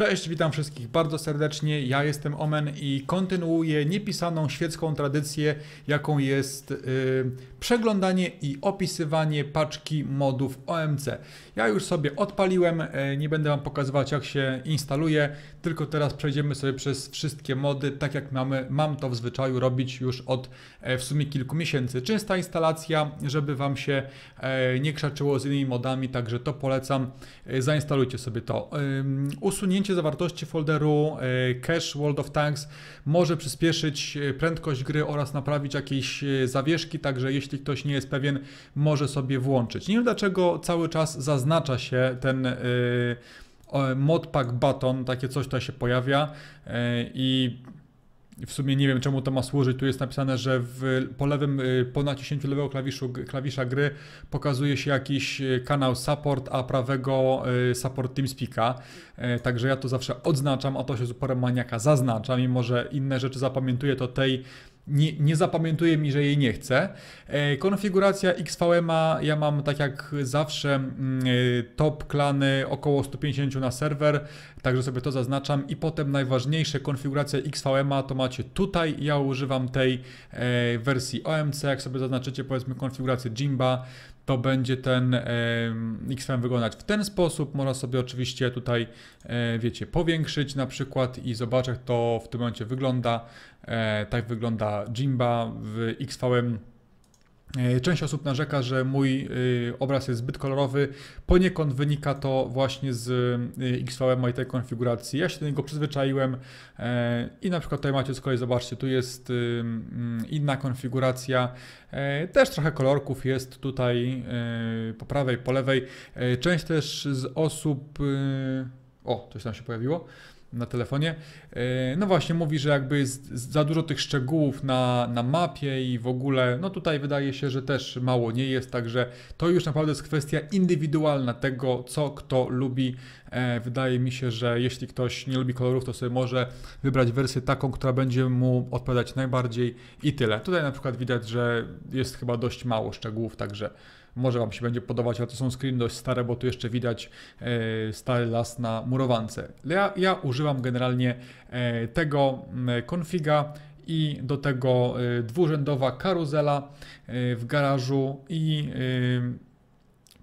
Cześć, witam wszystkich bardzo serdecznie. Ja jestem Omen i kontynuuję niepisaną świecką tradycję, jaką jest yy, przeglądanie i opisywanie paczki modów OMC. Ja już sobie odpaliłem, yy, nie będę Wam pokazywać jak się instaluje tylko teraz przejdziemy sobie przez wszystkie mody, tak jak mamy, mam to w zwyczaju robić już od e, w sumie kilku miesięcy. Czysta instalacja, żeby Wam się e, nie krzaczyło z innymi modami, także to polecam, e, zainstalujcie sobie to. Usunięcie zawartości folderu cache World of Tanks może przyspieszyć prędkość gry oraz naprawić jakieś zawieszki, także jeśli ktoś nie jest pewien, może sobie włączyć. Nie wiem dlaczego cały czas zaznacza się ten modpack button, takie coś tutaj się pojawia e, i w sumie nie wiem czemu to ma służyć. Tu jest napisane, że w, po lewym, e, po naciśnięciu lewego klawiszu, klawisza gry pokazuje się jakiś e, kanał support, a prawego support TeamSpeak'a. Także ja to zawsze odznaczam, a to się z uporem maniaka zaznacza. Mimo, że inne rzeczy zapamiętuję, to tej nie, nie zapamiętuje mi, że jej nie chcę. E, konfiguracja XVM ja mam tak jak zawsze mm, e, top klany około 150 na serwer, także sobie to zaznaczam i potem najważniejsze konfiguracja XVM to macie tutaj. Ja używam tej e, wersji OMC, jak sobie zaznaczycie powiedzmy konfigurację Jimba, to będzie ten x wyglądać w ten sposób. Można sobie oczywiście tutaj, e, wiecie, powiększyć na przykład i zobaczyć, jak to w tym momencie wygląda. E, tak wygląda Jimba w XVM E, część osób narzeka, że mój e, obraz jest zbyt kolorowy. Poniekąd wynika to właśnie z e, XVM i tej konfiguracji. Ja się do niego przyzwyczaiłem i na przykład tutaj macie z kolei, zobaczcie, tu jest mm, inna konfiguracja. Też trochę kolorków jest tutaj po prawej, po lewej. Część też z osób... O, coś tam się pojawiło na telefonie. E, no właśnie, mówi, że jakby jest za dużo tych szczegółów na, na mapie i w ogóle, no tutaj wydaje się, że też mało nie jest, także to już naprawdę jest kwestia indywidualna tego, co kto lubi. E, wydaje mi się, że jeśli ktoś nie lubi kolorów, to sobie może wybrać wersję taką, która będzie mu odpowiadać najbardziej i tyle. Tutaj na przykład widać, że jest chyba dość mało szczegółów, także może Wam się będzie podobać, ale to są screeny dość stare, bo tu jeszcze widać e, stary las na murowance. Ja, ja używam generalnie e, tego konfiga i do tego e, dwurzędowa karuzela w garażu i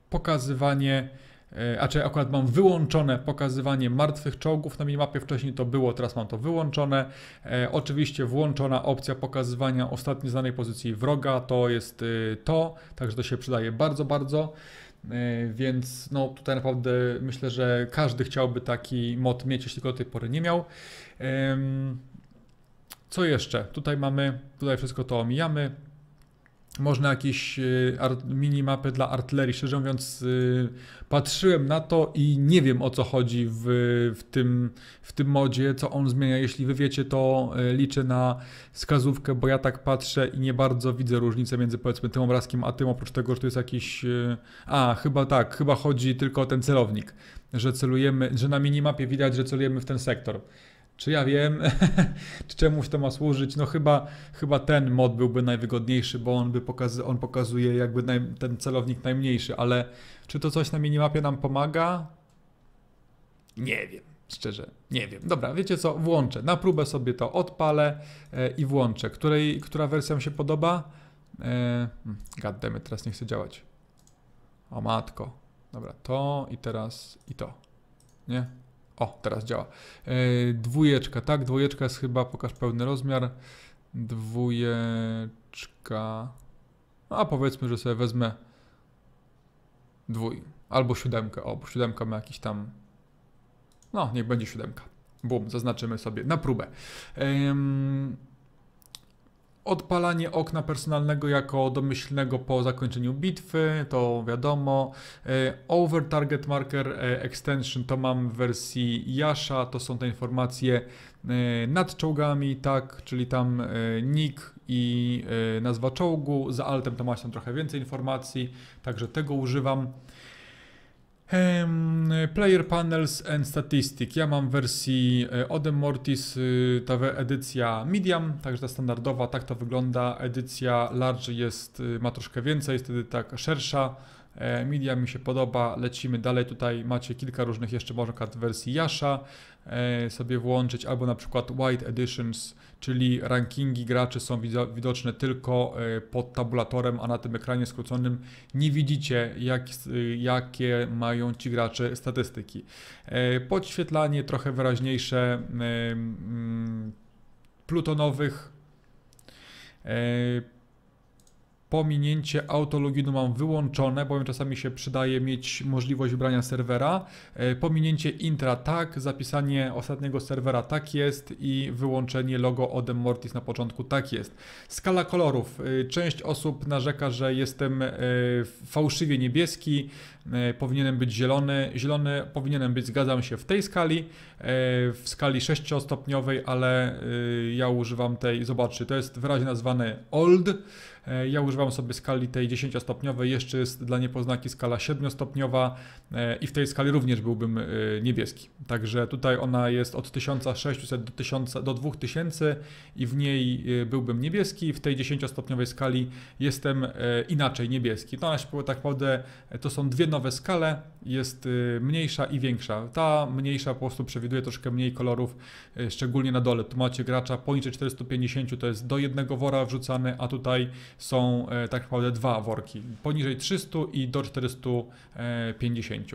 pokazywanie E, a czy akurat mam wyłączone pokazywanie martwych czołgów na minimapie, wcześniej to było, teraz mam to wyłączone. E, oczywiście włączona opcja pokazywania ostatnio znanej pozycji wroga, to jest y, to, także to się przydaje bardzo, bardzo. E, więc no tutaj naprawdę myślę, że każdy chciałby taki mod mieć, jeśli go do tej pory nie miał. Co jeszcze? Tutaj mamy, tutaj wszystko to omijamy można jakieś e, minimapy dla artylerii. Szczerze mówiąc, e, patrzyłem na to i nie wiem o co chodzi w, w, tym, w tym modzie, co on zmienia. Jeśli wy wiecie, to e, liczę na wskazówkę, bo ja tak patrzę i nie bardzo widzę różnicy między powiedzmy tym obrazkiem a tym, oprócz tego, że to jest jakiś... A, chyba tak, chyba chodzi tylko o ten celownik, że celujemy, że na minimapie widać, że celujemy w ten sektor. Czy ja wiem, czy czemuś to ma służyć? No chyba, chyba ten mod byłby najwygodniejszy, bo on, by pokaz on pokazuje jakby ten celownik najmniejszy, ale czy to coś na minimapie nam pomaga? Nie wiem, szczerze, nie wiem. Dobra, wiecie co, włączę. Na próbę sobie to odpalę e, i włączę. Której, która wersja mi się podoba? E, hmm, teraz nie chce działać. O matko. Dobra, to i teraz i to. Nie? O, teraz działa. E, dwójeczka, tak? Dwójeczka jest chyba, pokaż pełny rozmiar. Dwójeczka. No, a powiedzmy, że sobie wezmę dwój. Albo siódemkę. O, bo siódemka ma jakiś tam. No, niech będzie siódemka. Bum, zaznaczymy sobie na próbę. Odpalanie okna personalnego jako domyślnego po zakończeniu bitwy, to wiadomo. E, over Target Marker e, Extension to mam w wersji Jasha, to są te informacje e, nad czołgami, tak, czyli tam nick i nazwa czołgu. Za altem to masz tam trochę więcej informacji, także tego używam. Player Panels and Statistics. Ja mam w wersji e, Odem Mortis, y, ta edycja medium, także ta standardowa, tak to wygląda. Edycja large jest, y, ma troszkę więcej, jest wtedy tak szersza. E, Media mi się podoba, lecimy dalej. Tutaj macie kilka różnych jeszcze, można wersji jasza e, sobie włączyć, albo na przykład White Editions czyli rankingi graczy są widoczne tylko e, pod tabulatorem, a na tym ekranie skróconym nie widzicie, jak, e, jakie mają ci gracze statystyki. E, podświetlanie trochę wyraźniejsze plutonowych Pominięcie autologinu mam wyłączone, bowiem czasami się przydaje mieć możliwość wybrania serwera. E, pominięcie intra tak, zapisanie ostatniego serwera tak jest i wyłączenie logo Odem Mortis na początku tak jest. Skala kolorów. E, część osób narzeka, że jestem e, fałszywie niebieski, powinienem być zielony. Zielony powinienem być, zgadzam się, w tej skali, w skali 6-stopniowej, ale ja używam tej, zobaczcie, to jest wyraźnie nazwane old. E, ja używam sobie skali tej 10-stopniowej, jeszcze jest dla niepoznaki skala 7-stopniowa e, i w tej skali również byłbym e, niebieski. Także tutaj ona jest od 1600 do, 1000, do 2000 i w niej byłbym niebieski. W tej 10-stopniowej skali jestem inaczej niebieski. To no, tak naprawdę to są dwie nowe skale, jest mniejsza i większa. Ta mniejsza po prostu przewiduje troszkę mniej kolorów, szczególnie na dole. Tu macie gracza poniżej 450, to jest do jednego wora wrzucany, a tutaj są e, tak naprawdę dwa worki, poniżej 300 i do 450.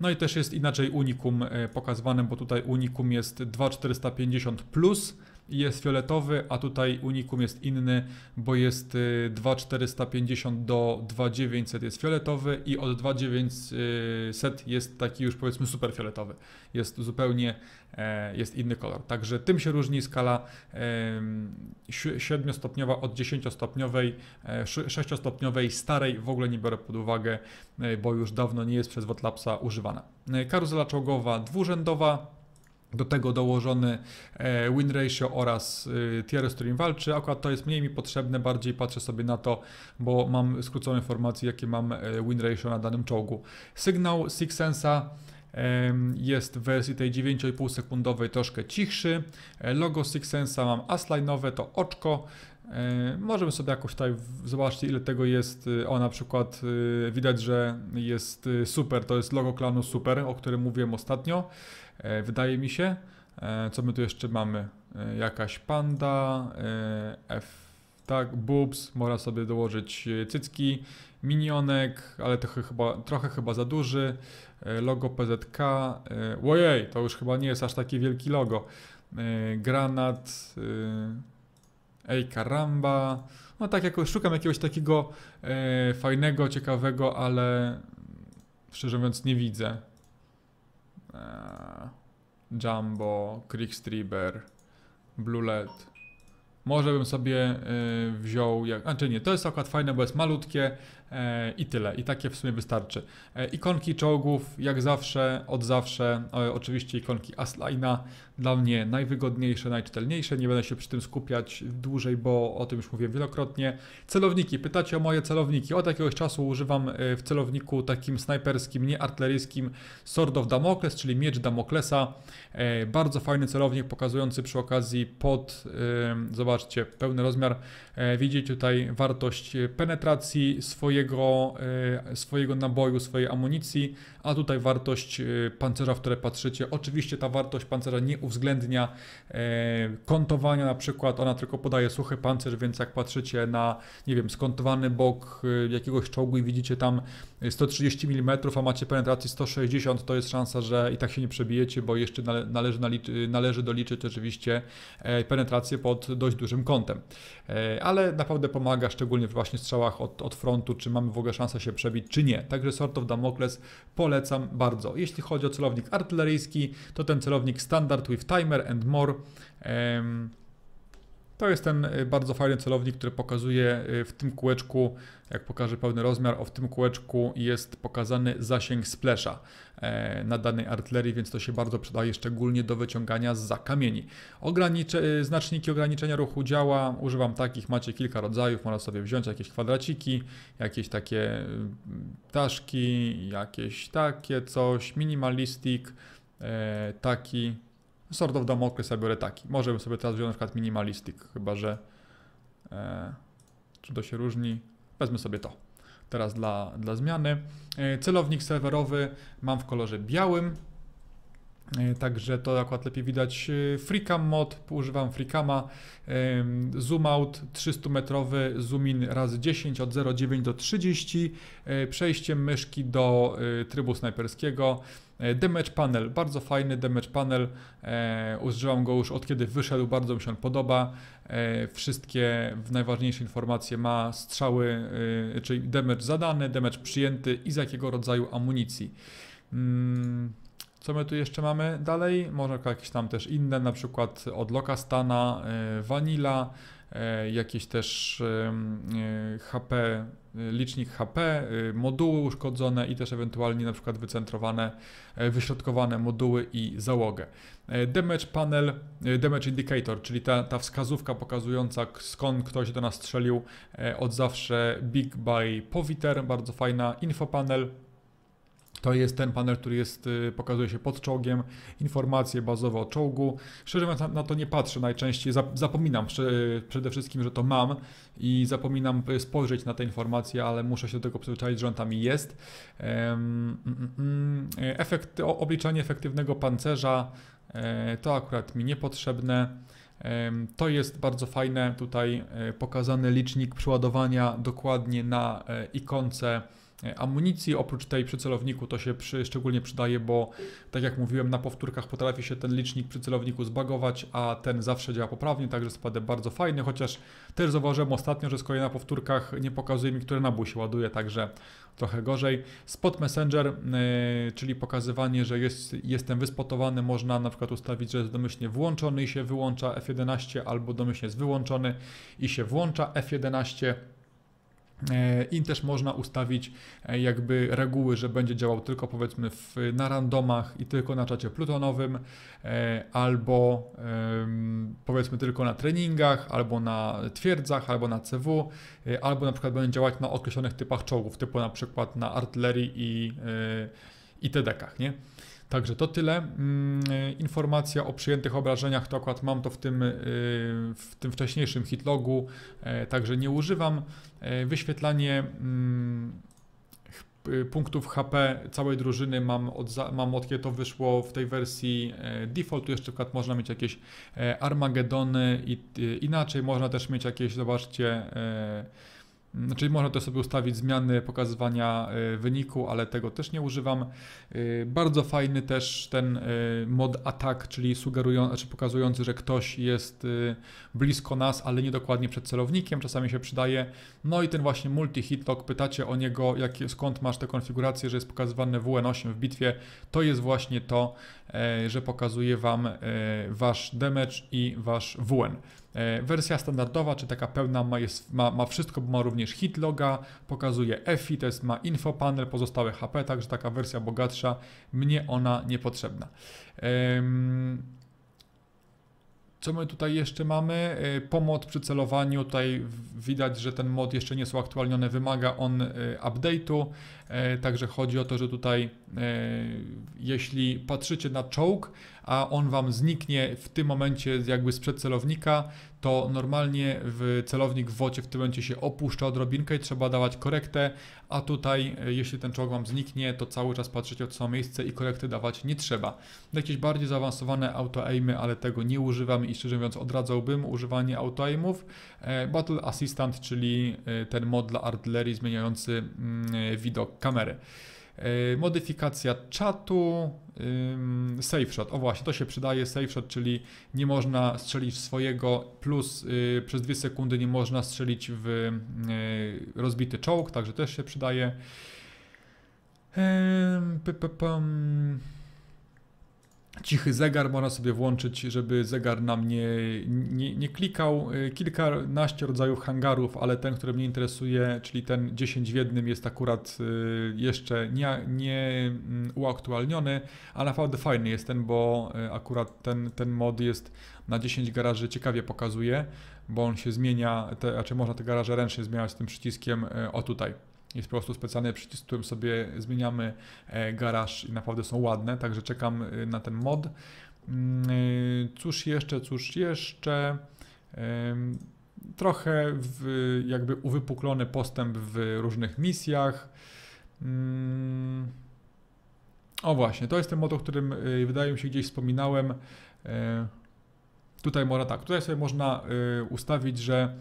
No i też jest inaczej unikum e, pokazywane, bo tutaj unikum jest 2450 plus jest fioletowy, a tutaj unikum jest inny, bo jest 2450 y, do 2900 jest fioletowy i od 2900 jest taki już powiedzmy super fioletowy. Jest zupełnie e, jest inny kolor. Także tym się różni skala 7-stopniowa od 10-stopniowej, 6-stopniowej, e, starej w ogóle nie biorę pod uwagę, e, bo już dawno nie jest przez Watlapsa używana. Karuzela czołgowa dwurzędowa, do tego dołożony e, win ratio oraz e, tier, z którym walczy. Akurat to jest mniej mi potrzebne, bardziej patrzę sobie na to, bo mam skrócone informacje, jakie mam e, win ratio na danym czołgu. Sygnał Six Sensa jest w wersji tej 9,5 sekundowej troszkę cichszy. Logo Six Sensa mam asline'owe, to oczko. E, możemy sobie jakoś tutaj zobaczyć, ile tego jest. E, o, na przykład e, widać, że jest super, to jest logo klanu super, o którym mówiłem ostatnio, wydaje mi się. Co my tu jeszcze mamy? Jakaś panda, F, tak, boobs, można sobie dołożyć cycki, minionek, ale trochę chyba, trochę chyba za duży, logo PZK, ojej, to już chyba nie jest aż takie wielki logo, granat, Ej Karamba. No tak, jakoś szukam jakiegoś takiego e, fajnego, ciekawego, ale szczerze mówiąc nie widzę. E, Jumbo, Kriegstreber, Blue LED. Może bym sobie e, wziął, jak, znaczy nie, to jest akurat fajne, bo jest malutkie e, i tyle. I takie w sumie wystarczy. E, ikonki czołgów, jak zawsze, od zawsze. Oczywiście ikonki Aslina dla mnie najwygodniejsze, najczytelniejsze. Nie będę się przy tym skupiać dłużej, bo o tym już mówiłem wielokrotnie. Celowniki, pytacie o moje celowniki. Od jakiegoś czasu używam w celowniku takim snajperskim, nie artyleryjskim Sword of Damocles, czyli miecz Damoklesa. Bardzo fajny celownik pokazujący przy okazji pod, zobacz, zobaczcie pełny rozmiar. E, Widzicie tutaj wartość penetracji swojego, e, swojego naboju, swojej amunicji, a tutaj wartość y, pancerza, w które patrzycie. Oczywiście ta wartość pancerza nie uwzględnia e, kątowania na przykład, ona tylko podaje suchy pancerz, więc jak patrzycie na, nie wiem, skontowany bok y, jakiegoś czołgu i widzicie tam 130 mm, a macie penetracji 160, to jest szansa, że i tak się nie przebijecie, bo jeszcze należy, należy doliczyć oczywiście e, penetrację pod dość dużym kątem. E, ale naprawdę pomaga, szczególnie właśnie w strzałach od, od frontu, czy mamy w ogóle szansę się przebić, czy nie. Także Sword of Damocles polecam bardzo. Jeśli chodzi o celownik artyleryjski, to ten celownik Standard with Timer and More. Um, to jest ten y, bardzo fajny celownik, który pokazuje y, w tym kółeczku, jak pokażę pełny rozmiar, o w tym kółeczku jest pokazany zasięg splasha e, na danej artylerii, więc to się bardzo przydaje szczególnie do wyciągania z kamieni. Ogranicze, y, znaczniki ograniczenia ruchu działa, używam takich, macie kilka rodzajów, można sobie wziąć jakieś kwadraciki, jakieś takie ptaszki, jakieś takie coś, minimalistik, e, taki Sword of Damocles sobie biorę taki. Może bym sobie teraz wziął na przykład Minimalistic, chyba że... E, czy to się różni? Wezmę sobie to. Teraz dla, dla zmiany. E, celownik serwerowy mam w kolorze białym. E, także to akurat lepiej widać. E, Freecam mod, używam Freecama. E, zoom out 300 metrowy, zoom in razy 10 od 0,9 do 30. E, myszki do e, trybu snajperskiego. E, damage Panel, bardzo fajny Damage Panel, e, użyłam go już od kiedy wyszedł, bardzo mi się on podoba. E, wszystkie najważniejsze informacje ma strzały, e, czyli damage zadany, damage przyjęty i z jakiego rodzaju amunicji. Mm. Co my tu jeszcze mamy dalej? Może jakieś tam też inne, na przykład od Lokastana, e, Vanilla, E, jakieś też e, HP, e, licznik HP, moduły uszkodzone i też ewentualnie na przykład wycentrowane, wyśrodkowane moduły i załogę. Damage panel, damage indicator, czyli ta, ta wskazówka pokazująca skąd ktoś do nas strzelił od zawsze Big by powiter bardzo fajna info panel to jest ten panel, który jest, y, pokazuje się pod czołgiem, informacje bazowe o czołgu. Szczerze mówiąc, na to nie patrzę najczęściej. Zapominam y, przede wszystkim, że to mam i zapominam y, spojrzeć na te informacje, ale muszę się do tego przyzwyczaić, że on tam jest. Mm, mm, mm. Efekt, obliczanie efektywnego pancerza e, to akurat mi niepotrzebne. To jest bardzo fajne. Tutaj e, pokazany licznik przeładowania dokładnie na e, ikonce E, amunicji. Oprócz tej przy celowniku to się przy, szczególnie przydaje, bo tak jak mówiłem, na powtórkach potrafi się ten licznik przy celowniku zbagować, a ten zawsze działa poprawnie, także spadek bardzo fajny, chociaż też zauważyłem ostatnio, że z kolei na powtórkach nie pokazuje mi, które nabój się ładuje, także trochę gorzej. Spot Messenger, yy, czyli pokazywanie, że jest, jestem wyspotowany, można na przykład ustawić, że jest domyślnie włączony i się wyłącza F11 albo domyślnie jest wyłączony i się włącza F11. E, I też można ustawić e, jakby reguły, że będzie działał tylko powiedzmy w, na randomach i tylko na czacie plutonowym, e, albo powiedzmy tylko na treningach, albo na twierdzach, albo na CW, albo na przykład będzie działać na określonych typach czołgów, typu na przykład na artylerii i i TDK-ach, nie? Także to tyle. Mm, informacja o przyjętych obrażeniach, to akurat mam to w tym, y, w tym wcześniejszym hitlogu, e, także nie używam. E, wyświetlanie mm, punktów HP całej drużyny mam od, mam od kiedy to wyszło w tej wersji e, default, tu jeszcze przykład można mieć jakieś Armagedony i inaczej, można też mieć jakieś, zobaczcie, znaczy, można też sobie ustawić zmiany pokazywania y, wyniku, ale tego też nie używam. Y, bardzo fajny też ten y, mod atak, czyli sugerujący, znaczy pokazujący, że ktoś jest blisko nas, ale nie dokładnie przed celownikiem, czasami się przydaje. No i ten właśnie multi hitlock, pytacie o niego, skąd masz tę konfigurację, że jest pokazywane WN8 w bitwie. To jest właśnie to, e, że pokazuje Wam e, Wasz damage i Wasz WN. E, wersja standardowa, czy taka pełna, ma, jest, ma, ma wszystko, bo ma również hitloga, pokazuje EFI, to jest, ma infopanel, pozostałe HP, także taka wersja bogatsza, mnie ona niepotrzebna. Co my tutaj jeszcze mamy? E, Pomoc przy celowaniu. Tutaj widać, że ten mod jeszcze nie są aktualnione, wymaga on e, update'u. E, także chodzi o to, że tutaj e, jeśli patrzycie na czołg, a on wam zniknie w tym momencie jakby sprzed celownika, to normalnie w celownik w wocie w tym momencie się opuszcza odrobinkę i trzeba dawać korektę, a tutaj e, jeśli ten czołg wam zniknie, to cały czas patrzycie od co miejsce i korekty dawać nie trzeba. Jakieś bardziej zaawansowane auto-aimy, ale tego nie używam i szczerze mówiąc odradzałbym używanie auto-aimów. Battle Assistant, czyli ten mod dla artylerii zmieniający mm, widok kamery. Y, modyfikacja czatu, safe shot. O właśnie, to się przydaje, safe shot, czyli nie można strzelić swojego, plus y, przez dwie sekundy nie można strzelić w y, rozbity czołg, także też się przydaje. Yy, cichy zegar można sobie włączyć, żeby zegar nam nie, nie, nie klikał. Y, kilkanaście rodzajów hangarów, ale ten, który mnie interesuje, czyli ten 10 w jednym jest akurat y, jeszcze nie, nie mm, uaktualniony, a naprawdę fajny jest ten, bo y, akurat ten, ten mod jest na 10 garaży ciekawie pokazuje, bo on się zmienia, te, znaczy można te garaże ręcznie zmieniać tym przyciskiem o tutaj. Jest po prostu specjalny przycisk, którym sobie zmieniamy e, garaż i naprawdę są ładne, także czekam e, na ten mod. Mm, e, cóż jeszcze, cóż jeszcze. Trochę jakby uwypuklony postęp w różnych misjach. Mm. O właśnie, to jest ten mod, o którym wydaje mi się gdzieś wspominałem. Tutaj można tak, tutaj sobie można ustawić, że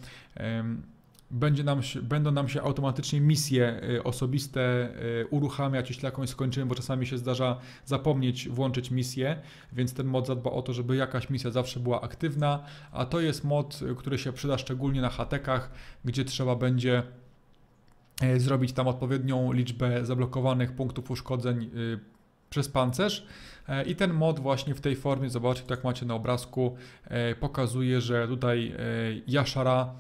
będzie nam, będą nam się automatycznie misje y, osobiste y, uruchamiać, jeśli jakąś skończymy, bo czasami się zdarza zapomnieć włączyć misję, więc ten mod zadba o to, żeby jakaś misja zawsze była aktywna, a to jest mod, y, który się przyda szczególnie na hatekach, gdzie trzeba będzie zrobić tam odpowiednią liczbę zablokowanych punktów uszkodzeń przez pancerz. E, I ten mod właśnie w tej formie, zobaczcie, tak macie na obrazku, e, pokazuje, że tutaj e, Jaszara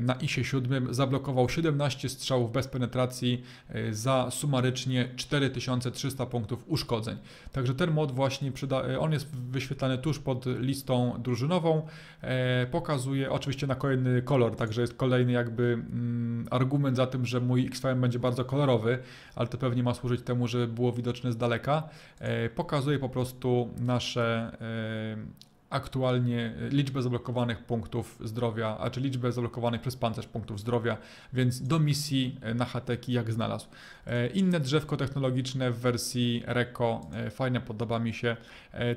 na ISie 7 zablokował 17 strzałów bez penetracji e, za sumarycznie 4300 punktów uszkodzeń. Także ten mod właśnie przyda, e, on jest wyświetlany tuż pod listą drużynową. E, pokazuje oczywiście na kolejny kolor, także jest kolejny jakby mm, argument za tym, że mój XVM będzie bardzo kolorowy, ale to pewnie ma służyć temu, żeby było widoczne z daleka. Pokazuje po prostu nasze aktualnie liczbę zablokowanych punktów zdrowia, a czy liczbę zablokowanych przez pancerz punktów zdrowia, więc do misji e, na Hateki jak znalazł. E, inne drzewko technologiczne w wersji Reko, e, fajne, podoba mi się.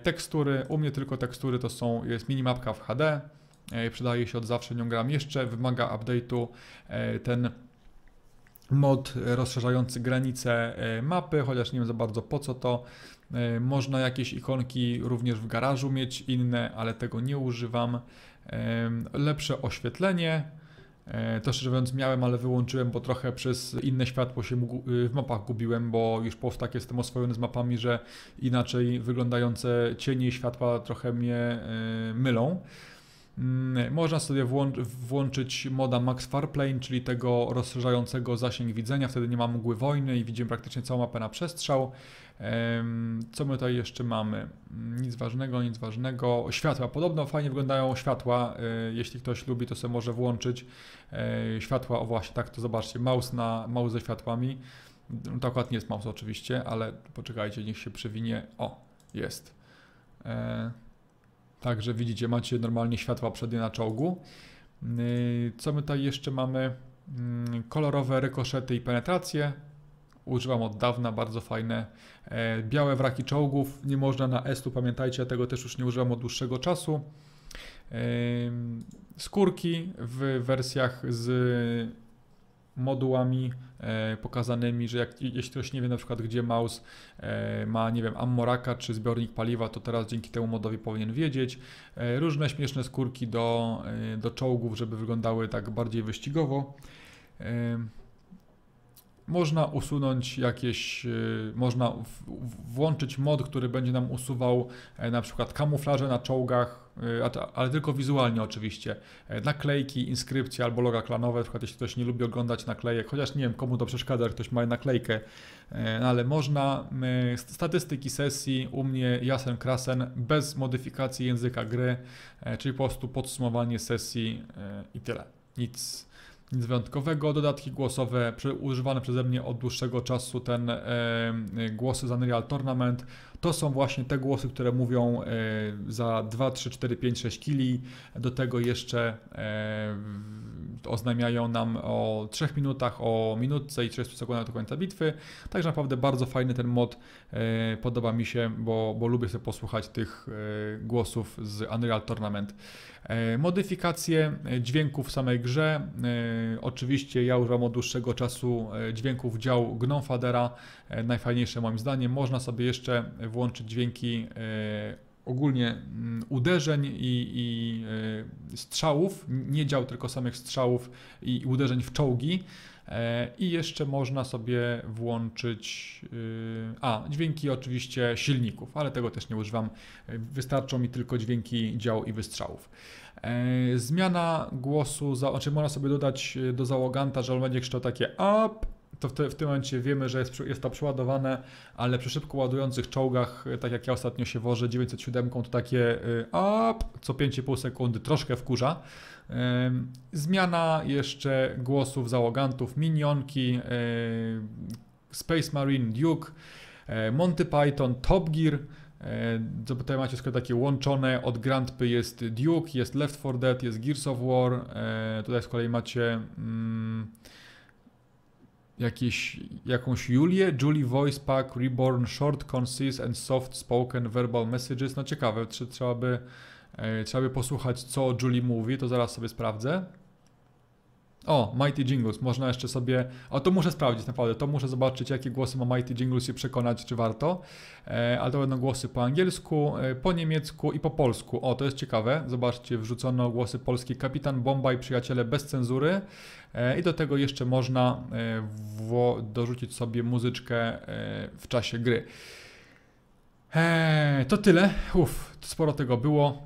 Tekstury, u mnie tylko tekstury to są, jest minimapka w HD, przydaje się od zawsze, nią gram jeszcze, wymaga update'u ten mod rozszerzający granice e, mapy, chociaż nie wiem za bardzo po co to. E, można jakieś ikonki również w garażu mieć inne, ale tego nie używam. E, lepsze oświetlenie. To szczerze mówiąc miałem, ale wyłączyłem, bo trochę przez inne światło się y, w mapach gubiłem, bo już po tak jestem oswojony z mapami, że inaczej wyglądające cienie światła trochę mnie mylą. Mm, można sobie włączyć moda Max Farplane, czyli tego rozszerzającego zasięg widzenia, wtedy nie ma mgły wojny i widzimy praktycznie całą mapę na przestrzał. Co my tutaj jeszcze mamy? Mm, nic ważnego, nic ważnego. Światła. Podobno fajnie wyglądają światła. E, jeśli ktoś lubi, to sobie może włączyć e, światła. O właśnie, tak to zobaczcie. Mouse, na, mouse ze światłami. Mm, to akurat nie jest mouse oczywiście, ale poczekajcie, niech się przewinie. O, jest. E, Także widzicie, macie normalnie światła przednie na czołgu. Y, co my tutaj jeszcze mamy? Mm, kolorowe rykoszety i penetracje. Używam od dawna, bardzo fajne. E, białe wraki czołgów. Nie można na Estu, pamiętajcie, tego też już nie używam od dłuższego czasu. E, skórki w wersjach z modułami e, pokazanymi, że jak, jeśli ktoś nie wie na przykład gdzie mouse e, ma, nie wiem, amoraka czy zbiornik paliwa, to teraz dzięki temu modowi powinien wiedzieć. E, różne śmieszne skórki do, e, do czołgów, żeby wyglądały tak bardziej wyścigowo. E, można usunąć jakieś, e, można włączyć mod, który będzie nam usuwał e, na przykład kamuflaże na czołgach, e, ale tylko wizualnie oczywiście. Naklejki, inskrypcje albo loga klanowe, na przykład jeśli ktoś nie lubi oglądać naklejek, chociaż nie wiem komu to przeszkadza, jak ktoś ma naklejkę, no ale można statystyki sesji u mnie Jasen Krasen bez modyfikacji języka gry, czyli po prostu podsumowanie sesji i tyle. Nic nic wyjątkowego. Dodatki głosowe używane przeze mnie od dłuższego czasu, ten e, głos z Unreal Tournament to są właśnie te głosy, które mówią e, za 2, 3, 4, 5, 6 kili. Do tego jeszcze e, oznajmiają nam o 3 minutach, o minutce i 30 sekundach do końca bitwy. Także naprawdę bardzo fajny ten mod. E, podoba mi się, bo, bo lubię sobie posłuchać tych głosów z Unreal Tournament. Modyfikacje dźwięków w samej grze. Oczywiście ja używam od dłuższego czasu dźwięków dział Gnomfadera. Fadera. Najfajniejsze moim zdaniem. Można sobie jeszcze włączyć dźwięki e, ogólnie mm, uderzeń i, i e, strzałów, nie dział tylko samych strzałów i uderzeń w czołgi. E, I jeszcze można sobie włączyć. A, dźwięki oczywiście silników, ale tego też nie używam. Wystarczą mi tylko dźwięki dział i wystrzałów. Zmiana głosu, znaczy można sobie dodać do załoganta, że on będzie krzyczał takie up, to w, te, w, tym momencie wiemy, że jest, jest to przeładowane, ale przy szybko ładujących czołgach, e, tak jak ja ostatnio się wożę 907, to takie up, e, co 5,5 sekundy troszkę wkurza. Zmiana jeszcze głosów załogantów, minionki, e, Space Marine, Duke, Monty Python, Top Gear. co tutaj macie skoro takie łączone, od Grandpy jest Duke, jest Left 4 Dead, jest Gears of War, tutaj z kolei macie... Mm, jakieś, jakąś Julię, Julie Voice Pack Reborn Short, Concise and Soft Spoken Verbal Messages. No ciekawe, czy trzeba by, e, trzeba by posłuchać, co Julie mówi, to zaraz sobie sprawdzę. O, Mighty Jingles, można jeszcze sobie. O, to muszę sprawdzić naprawdę, to muszę zobaczyć, jakie głosy ma Mighty Jingles i przekonać, czy warto. E, ale to będą głosy po angielsku, e, po niemiecku i po polsku. O, to jest ciekawe. Zobaczcie, wrzucono głosy polski Kapitan Bomba i Przyjaciele bez cenzury. E, I do tego jeszcze można e, w, dorzucić sobie muzyczkę e, w czasie gry. E, to tyle. Uff, sporo tego było.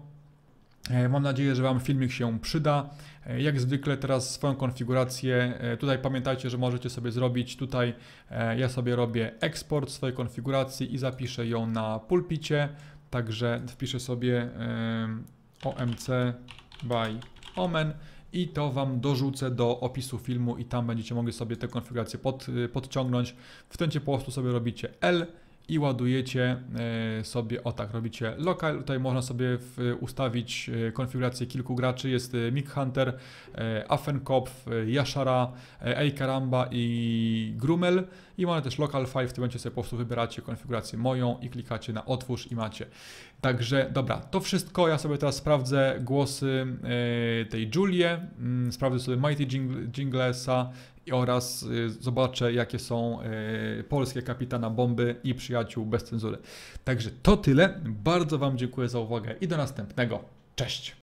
E, mam nadzieję, że Wam filmik się przyda. E, jak zwykle teraz swoją konfigurację, e, tutaj pamiętajcie, że możecie sobie zrobić, tutaj e, ja sobie robię eksport swojej konfiguracji i zapiszę ją na pulpicie, także wpiszę sobie OMC by Omen i to Wam dorzucę do opisu filmu i tam będziecie mogli sobie tę konfigurację pod, podciągnąć. W tym po prostu sobie robicie L i ładujecie e, sobie, o tak, robicie lokal, tutaj można sobie ustawić e, konfigurację kilku graczy, jest e, Mick Hunter, Affenkopf, Yashara, Eikaramba i Grumel i mamy też local file, w tym momencie sobie po prostu wybieracie konfigurację moją i klikacie na otwórz i macie. Także dobra, to wszystko, ja sobie teraz sprawdzę głosy tej Julie, mm, sprawdzę sobie Mighty Jinglesa, oraz y, zobaczę, jakie są y, polskie kapitana bomby i przyjaciół bez cenzury. Także to tyle. Bardzo Wam dziękuję za uwagę i do następnego. Cześć!